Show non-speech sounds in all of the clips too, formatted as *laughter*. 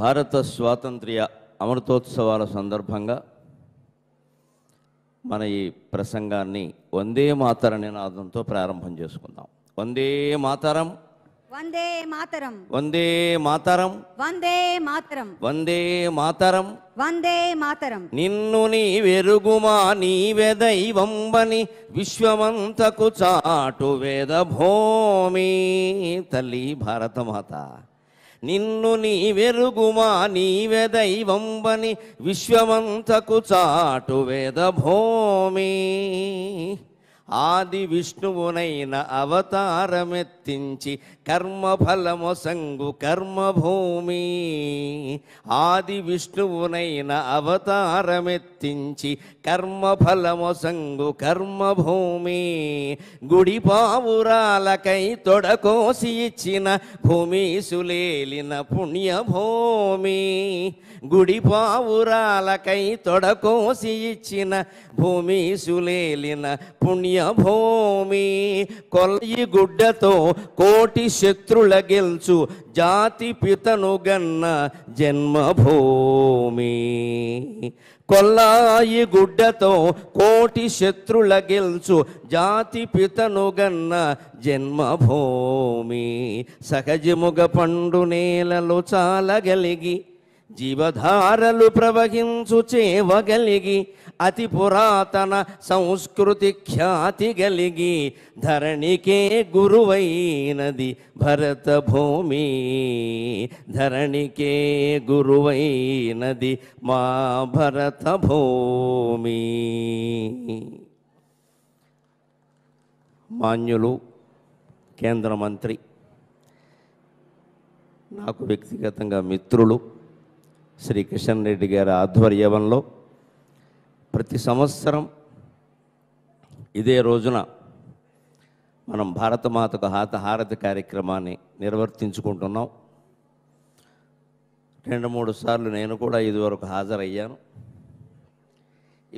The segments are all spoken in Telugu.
భారత స్వాతంత్ర్య అమృతోత్సవాల సందర్భంగా మన ఈ ప్రసంగాన్ని వందే మాతర నినాదంతో ప్రారంభం చేసుకుందాం వందే మాతరం వందే మాతరం వందే మాతరం వందే మాతరం వందే మాతరం వందే మాతరం నిన్ను నీ వెరుగుమా నీవే దైవంబని విశ్వమంతకు చాటు వేద భూమి తల్లి భారతమాత నిన్ను నీ వెరుగుమా నీవే దైవంబని విశ్వమంతకు చాటు వేద భూమి ఆది విష్ణువునైన అవతారమెత్తించి కర్మఫలమొసంగు కర్మభూమి ఆది విష్ణువునైన అవతారమెత్తించి కర్మఫలమొసంగు కర్మభూమి గుడి పావురాలకై తొడకోసి ఇచ్చిన భూమి సులేలిన పుణ్యభూమి గుడి పావురాలకై తొడకోసి ఇచ్చిన భూమి సులేలిన పుణ్య కొనియ భూమి కొలయి గుడ్డతో కోటి శత్రుల గెలుచు జాతి పితను గన్న జన్మభూమి కొల్లాయి గుడ్డతో కోటి శత్రుల గెలుచు జాతి పితను గన్న జన్మభూమి సహజముగ పండు నేలలో చాలగలిగి జీవధారలు ప్రవహించు చేవగలిగి అతి పురాతన సంస్కృతి ఖ్యాతి గలిగి ధరణికే గురువైనది భరత భూమి ధరణికే గురువైనది మా భరత భూమి మాన్యులు కేంద్ర మంత్రి నాకు వ్యక్తిగతంగా మిత్రులు శ్రీ కిషన్ రెడ్డి గారి ఆధ్వర్యంలో ప్రతి సంవత్సరం ఇదే రోజున మనం భారతమాతకు హాతహారతి కార్యక్రమాన్ని నిర్వర్తించుకుంటున్నాం రెండు మూడు సార్లు నేను కూడా ఇదివరకు హాజరయ్యాను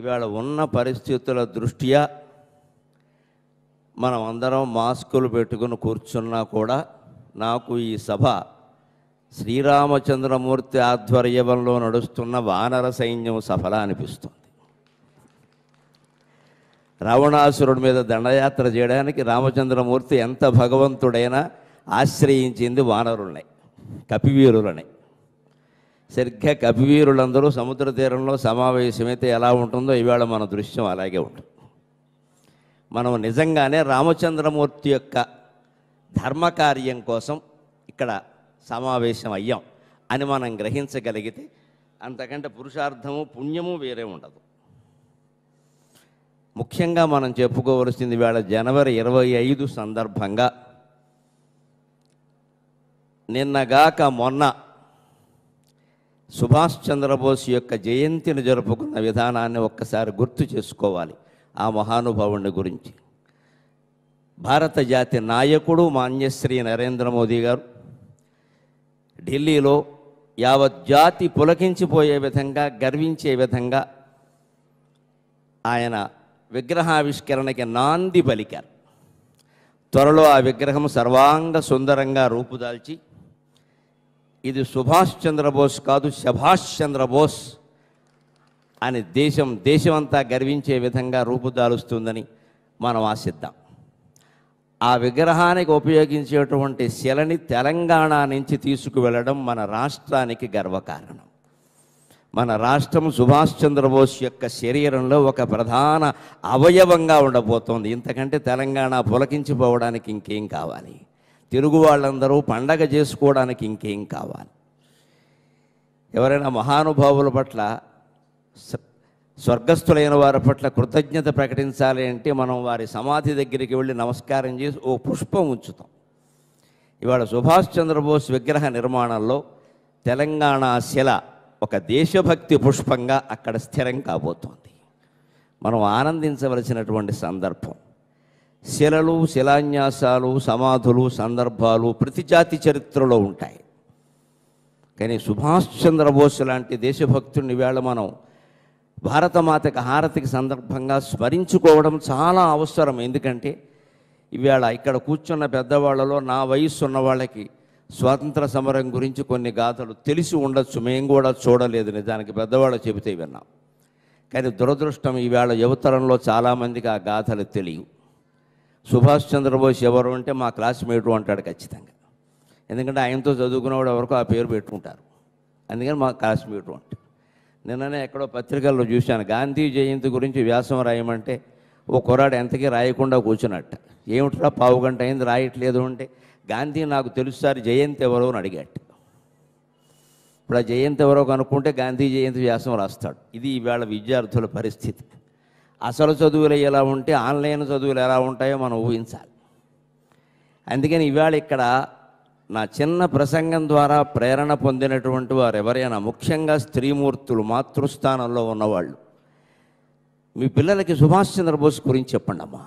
ఇవాళ ఉన్న పరిస్థితుల దృష్ట్యా మనం అందరం మాస్కులు పెట్టుకుని కూర్చున్నా కూడా నాకు ఈ సభ శ్రీరామచంద్రమూర్తి ఆధ్వర్యంలో నడుస్తున్న వానర సైన్యం సఫల అనిపిస్తుంది రావణాసురుడి మీద దండయాత్ర చేయడానికి రామచంద్రమూర్తి ఎంత భగవంతుడైనా ఆశ్రయించింది వానరులనే కపివీరులనే సరిగ్గా కపివీరులందరూ సముద్ర తీరంలో సమావేశమైతే ఎలా ఉంటుందో ఈవేళ మన దృశ్యం అలాగే ఉంటుంది మనం నిజంగానే రామచంద్రమూర్తి యొక్క ధర్మకార్యం కోసం ఇక్కడ సమావేశం అయ్యాం అని మనం గ్రహించగలిగితే అంతకంటే పురుషార్థము పుణ్యము వేరే ఉండదు ముఖ్యంగా మనం చెప్పుకోవలసింది వేళ జనవరి ఇరవై ఐదు సందర్భంగా నిన్నగాక మొన్న సుభాష్ చంద్రబోస్ యొక్క జయంతిని జరుపుకున్న విధానాన్ని ఒక్కసారి గుర్తు చేసుకోవాలి ఆ మహానుభావుని గురించి భారత జాతి నాయకుడు మాన్యశ్రీ నరేంద్ర మోదీ గారు ఢిల్లీలో యావత్ జాతి పులకించిపోయే విధంగా గర్వించే విధంగా ఆయన విగ్రహావిష్కరణకి నాంది పలికారు త్వరలో ఆ విగ్రహం సర్వాంగ సుందరంగా రూపుదాల్చి ఇది సుభాష్ చంద్రబోస్ కాదు సుభాష్ చంద్రబోస్ అని దేశం దేశమంతా గర్వించే విధంగా రూపుదాలుస్తుందని మనం ఆశిద్దాం ఆ విగ్రహానికి ఉపయోగించేటువంటి శిలని తెలంగాణ నుంచి తీసుకువెళ్ళడం మన రాష్ట్రానికి గర్వకారణం మన రాష్ట్రం సుభాష్ చంద్రబోస్ యొక్క శరీరంలో ఒక ప్రధాన అవయవంగా ఉండబోతోంది ఇంతకంటే తెలంగాణ పులకించిపోవడానికి ఇంకేం కావాలి తెలుగు వాళ్ళందరూ పండగ చేసుకోవడానికి ఇంకేం కావాలి ఎవరైనా మహానుభావుల పట్ల స్వర్గస్థులైన వారి పట్ల కృతజ్ఞత ప్రకటించాలి అంటే మనం వారి సమాధి దగ్గరికి వెళ్ళి నమస్కారం చేసి ఓ పుష్పం ఉంచుతాం ఇవాళ సుభాష్ చంద్రబోస్ విగ్రహ నిర్మాణంలో తెలంగాణ శిల ఒక దేశభక్తి పుష్పంగా అక్కడ స్థిరం కాబోతోంది మనం ఆనందించవలసినటువంటి సందర్భం శిలలు శిలాన్యాసాలు సమాధులు సందర్భాలు ప్రతి జాతి చరిత్రలో ఉంటాయి కానీ సుభాష్ చంద్రబోస్ లాంటి దేశభక్తుడిని వేళ మనం భారతమాతకి హారతికి సందర్భంగా స్మరించుకోవడం చాలా అవసరం ఎందుకంటే ఇవాళ ఇక్కడ కూర్చున్న పెద్దవాళ్ళలో నా వయస్సు ఉన్న వాళ్ళకి స్వాతంత్ర సమరం గురించి కొన్ని గాథలు తెలిసి ఉండొచ్చు మేము కూడా చూడలేదు నిజానికి పెద్దవాళ్ళు చెబితే విన్నాం కానీ దురదృష్టం ఈవేళ యువతరంలో చాలామందికి ఆ గాథలు తెలియవు సుభాష్ చంద్రబోస్ ఎవరు అంటే మా క్లాస్మేటు అంటాడు ఖచ్చితంగా ఎందుకంటే ఆయనతో చదువుకున్నవాడు ఎవరికో ఆ పేరు పెట్టుకుంటారు అందుకని మా క్లాస్మేటు అంటే నిన్ననే ఎక్కడో పత్రికల్లో చూశాను గాంధీ జయంతి గురించి వ్యాసం రాయమంటే ఓ కుర్రాడు ఎంతకీ రాయకుండా కూర్చున్నట్ట ఏమిట్రా పావు గంట అయింది రాయట్లేదు అంటే గాంధీ నాకు తెలుసు సార్ జయంతి ఎవరో అని అడిగాట ఇప్పుడు ఆ జయంతి ఎవరో కనుక్కుంటే గాంధీ జయంతి వ్యాసం రాస్తాడు ఇది ఈవేళ విద్యార్థుల పరిస్థితి అసలు చదువులు ఎలా ఉంటే ఆన్లైన్ చదువులు ఎలా ఉంటాయో మనం ఊహించాలి అందుకని ఇవాళ ఇక్కడ నా చిన్న ప్రసంగం ద్వారా ప్రేరణ పొందినటువంటి వారు ఎవరైనా ముఖ్యంగా స్త్రీమూర్తులు మాతృస్థానంలో ఉన్నవాళ్ళు మీ పిల్లలకి సుభాష్ చంద్రబోస్ గురించి చెప్పండి అమ్మా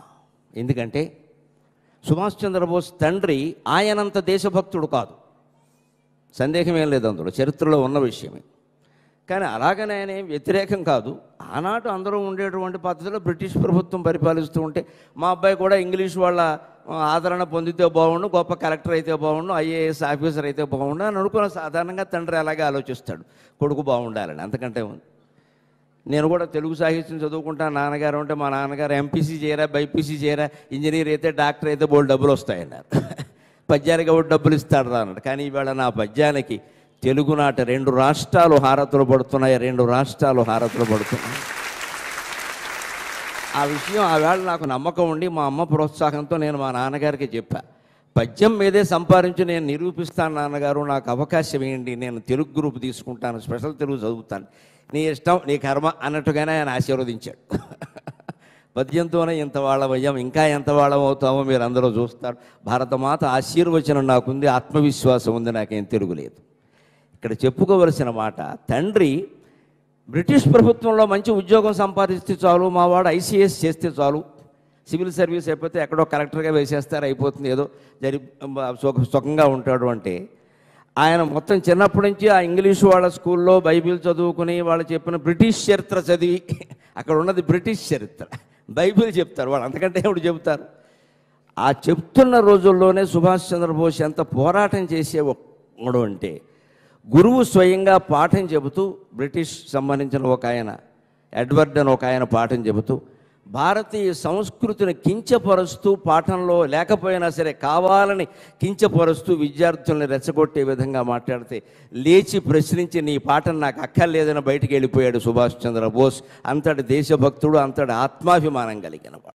ఎందుకంటే సుభాష్ చంద్రబోస్ తండ్రి ఆయనంత దేశభక్తుడు కాదు సందేహం ఏం లేదు అందులో చరిత్రలో ఉన్న విషయమే కానీ అలాగనే ఆయన వ్యతిరేకం కాదు ఆనాడు అందరూ ఉండేటువంటి పద్ధతిలో బ్రిటిష్ ప్రభుత్వం పరిపాలిస్తూ ఉంటే మా అబ్బాయి కూడా ఇంగ్లీష్ వాళ్ళ ఆదరణ పొందితే బాగుండు గొప్ప కలెక్టర్ అయితే బాగుండు ఐఏఎస్ ఆఫీసర్ అయితే బాగుండు అని అనుకున్న సాధారణంగా తండ్రి అలాగే ఆలోచిస్తాడు కొడుకు బాగుండాలని అంతకంటే నేను కూడా తెలుగు సాహిత్యం చదువుకుంటా నాన్నగారు ఉంటే మా నాన్నగారు ఎంపీసీ చేయరా బైపీసీ చేయరా ఇంజనీర్ అయితే డాక్టర్ అయితే బోల్ డబ్బులు వస్తాయన్నారు పద్యానికి కూడా డబ్బులు ఇస్తాడు అన్నాడు కానీ ఈవేళ నా పద్యానికి తెలుగునాట రెండు రాష్ట్రాలు హారతులు పడుతున్నాయి రెండు రాష్ట్రాలు హారతులు పడుతున్నాయి ఆ విషయం వేళ నాకు నమ్మకం ఉండి మా అమ్మ ప్రోత్సాహంతో నేను మా నాన్నగారికి చెప్పా పద్యం మీదే సంపాదించి నేను నిరూపిస్తాను నాన్నగారు నాకు అవకాశం ఏంటి నేను తెలుగు గ్రూప్ తీసుకుంటాను స్పెషల్ తెలుగు చదువుతాను నీ ఇష్టం నీ కర్మ అన్నట్టుగానే ఆయన ఆశీర్వదించాడు *laughs* పద్యంతోనే ఇంత వాళ్ళమయ్యాం ఇంకా ఎంత వాళ్ళం అవుతామో మీరు అందరూ చూస్తారు భారతమాత ఆశీర్వచనం నాకుంది ఆత్మవిశ్వాసం ఉంది నాకేం తెలుగులేదు ఇక్కడ చెప్పుకోవలసిన మాట తండ్రి బ్రిటిష్ ప్రభుత్వంలో మంచి ఉద్యోగం సంపాదిస్తే చాలు మా వాడు ఐసీఎస్ చేస్తే చాలు సివిల్ సర్వీస్ అయిపోతే ఎక్కడో కలెక్టర్గా వేసేస్తారు అయిపోతుంది ఏదో జరి సుఖంగా ఉంటాడు అంటే ఆయన మొత్తం చిన్నప్పటి నుంచి ఆ ఇంగ్లీష్ వాళ్ళ స్కూల్లో బైబిల్ చదువుకుని వాళ్ళు చెప్పిన బ్రిటిష్ చరిత్ర చదివి అక్కడ ఉన్నది బ్రిటిష్ చరిత్ర బైబిల్ చెప్తారు వాళ్ళు అంతకంటే ఎవడు చెబుతారు ఆ చెప్తున్న రోజుల్లోనే సుభాష్ చంద్రబోస్ ఎంత పోరాటం చేసే ఒకడు అంటే గురువు స్వయంగా పాఠం చెబుతూ బ్రిటిష్ సంబంధించిన ఒక ఆయన ఎడ్వర్డ్ అని ఒక ఆయన పాఠం చెబుతూ భారతీయ సంస్కృతిని కించపరుస్తూ పాఠంలో లేకపోయినా సరే కావాలని కించపరుస్తూ విద్యార్థుల్ని రెచ్చగొట్టే విధంగా మాట్లాడితే లేచి ప్రశ్నించి నీ పాఠం నాకు అక్కర్లేదని బయటికి వెళ్ళిపోయాడు సుభాష్ చంద్రబోస్ అంతటి దేశభక్తుడు అంతటి ఆత్మాభిమానం కలిగిన